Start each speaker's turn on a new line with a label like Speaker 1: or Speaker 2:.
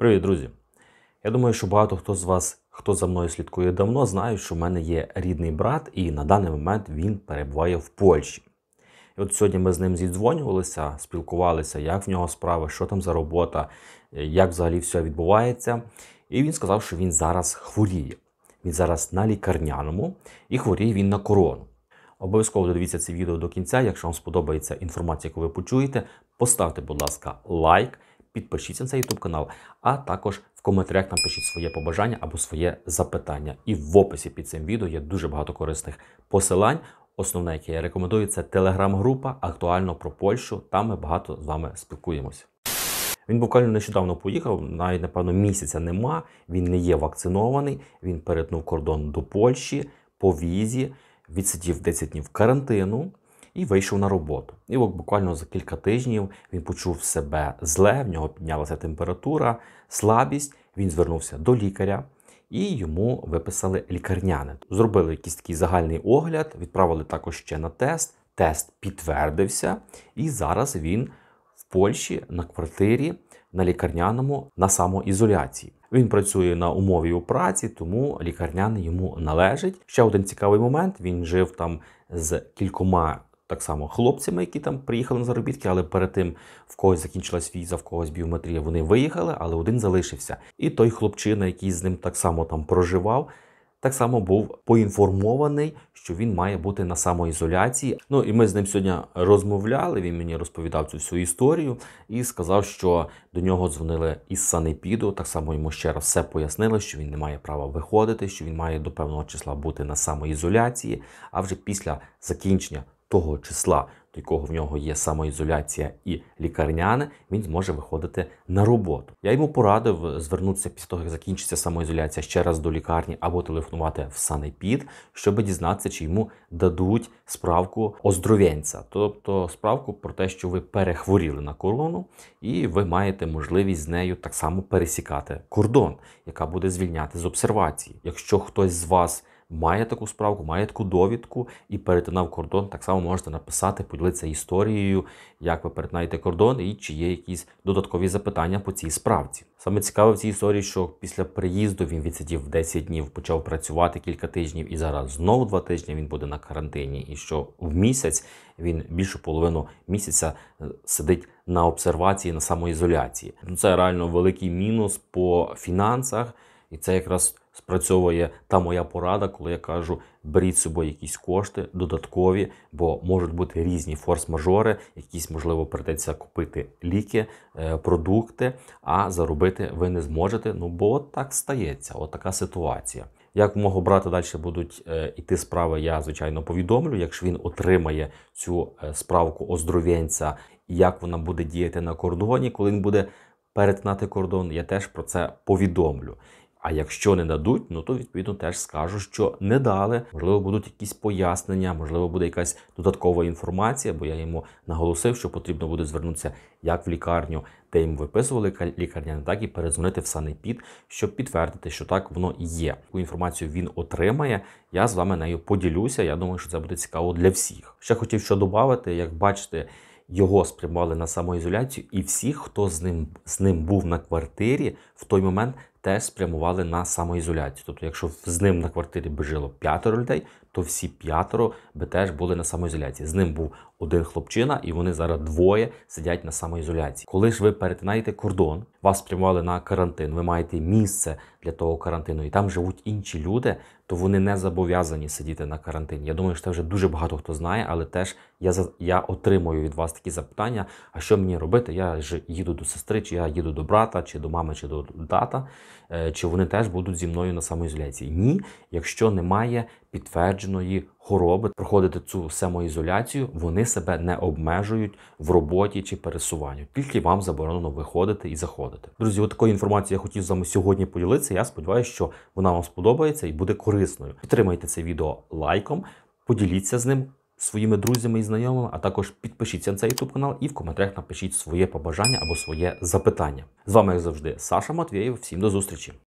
Speaker 1: Привіт, друзі! Я думаю, що багато хто з вас, хто за мною слідкує давно, знає, що в мене є рідний брат, і на даний момент він перебуває в Польщі. І от сьогодні ми з ним зідзвонювалися, спілкувалися, як в нього справи, що там за робота, як взагалі все відбувається. І він сказав, що він зараз хворіє. Він зараз на лікарняному і хворіє він на корону. Обов'язково додивіться це відео до кінця. Якщо вам сподобається інформація, яку ви почуєте, поставте, будь ласка, лайк підпишіться на цей YouTube канал, а також в коментарях напишіть своє побажання або своє запитання. І в описі під цим відео є дуже багато корисних посилань. Основне, яке я рекомендую, це телеграм-група актуально про Польщу. Там ми багато з вами спілкуємось. Він буквально нещодавно поїхав, навіть напевно місяця нема. Він не є вакцинований. Він перетнув кордон до Польщі по візі, відсидів 10 днів карантину і вийшов на роботу. І от буквально за кілька тижнів він почув себе зле, в нього піднялася температура, слабість. Він звернувся до лікаря і йому виписали лікарняне. Зробили якийсь такий загальний огляд, відправили також ще на тест. Тест підтвердився, і зараз він в Польщі на квартирі на лікарняному на самоізоляції. Він працює на умові у праці, тому лікарняний йому належить. Ще один цікавий момент: він жив там з кількома так само хлопцями, які там приїхали на заробітки, але перед тим в когось закінчилась віза, в когось біометрія. Вони виїхали, але один залишився. І той хлопчина, який з ним так само там проживав. Так само був поінформований, що він має бути на самоізоляції. Ну і ми з ним сьогодні розмовляли. Він мені розповідав цю всю історію і сказав, що до нього дзвонили із санепіду. Так само йому ще раз все пояснили, що він не має права виходити, що він має до певного числа бути на самоізоляції. А вже після закінчення того числа, до якого в нього є самоізоляція і лікарняне, він зможе виходити на роботу. Я йому порадив е, звернутися після того, як закінчиться самоізоляція ще раз до лікарні або телефонувати в санепід, щоб дізнатися, чи йому дадуть справку оздоров'янця, тобто справку про те, що ви перехворіли на корону, і ви маєте можливість з нею так само пересікати кордон, яка буде звільняти з обсервації. Якщо хтось з вас має таку справку, має таку довідку і перетинав кордон. Так само можете написати, поділитися історією, як ви перетинаєте кордон і чи є якісь додаткові запитання по цій справці. Саме цікаве в цій історії, що після приїзду він відсидів 10 днів, почав працювати кілька тижнів, і зараз знову 2 тижні він буде на карантині. І що в місяць він більшу половину місяця е, сидить на обсервації, на самоізоляції. Ну, це реально великий мінус по фінансах. І це якраз спрацьовує та моя порада, коли я кажу, беріть з собою якісь кошти додаткові, бо можуть бути різні форс-мажори, якісь, можливо, придеться купити ліки, е, продукти, а заробити ви не зможете. Ну, бо от так стається, от така ситуація. Як мого брата далі будуть йти е, справи, я звичайно повідомлю. Якщо він отримає цю е, справку оздоровенця, як вона буде діяти на кордоні, коли він буде перетинати кордон, я теж про це повідомлю. А якщо не дадуть, ну то відповідно теж скажу, що не дали. Можливо, будуть якісь пояснення, можливо, буде якась додаткова інформація, бо я йому наголосив, що потрібно буде звернутися як в лікарню, де їм виписували лікарняне, так і перезвонити в санепід, щоб підтвердити, що так воно є. Яку інформацію він отримає. Я з вами нею поділюся. Я думаю, що це буде цікаво для всіх. Ще хотів що додати, як бачите. Його спрямували на самоізоляцію, і всі, хто з ним з ним був на квартирі, в той момент теж спрямували на самоізоляцію. Тобто, якщо з ним на квартирі би жило п'ятеро людей, то всі п'ятеро би теж були на самоізоляції. З ним був один хлопчина, і вони зараз двоє сидять на самоізоляції. Коли ж ви перетинаєте кордон, вас спрямували на карантин, ви маєте місце для того карантину, і там живуть інші люди, то вони не зобов'язані сидіти на карантині. Я думаю, що це вже дуже багато хто знає, але теж я я отримую від вас такі запитання: а що мені робити? Я ж їду до сестри, чи я їду до брата, чи до мами, чи до тата. Е, чи вони теж будуть зі мною на самоізоляції. Ні, якщо немає підтвердженої хвороби, проходити цю самоізоляцію, вони себе не обмежують в роботі чи пересуванню. Тільки вам заборонено виходити і заходити. Друзі, от такої інформації я хотів з вами сьогодні поділитися. Я сподіваюся, що вона вам сподобається і буде корисною. Підтримайте це відео лайком, поділіться з ним своїми друзями і знайомими, а також підпишіться на цей YouTube канал і в коментарях напишіть своє побажання або своє запитання. З вами, як завжди, Саша Матвєєв. Всім до зустрічі!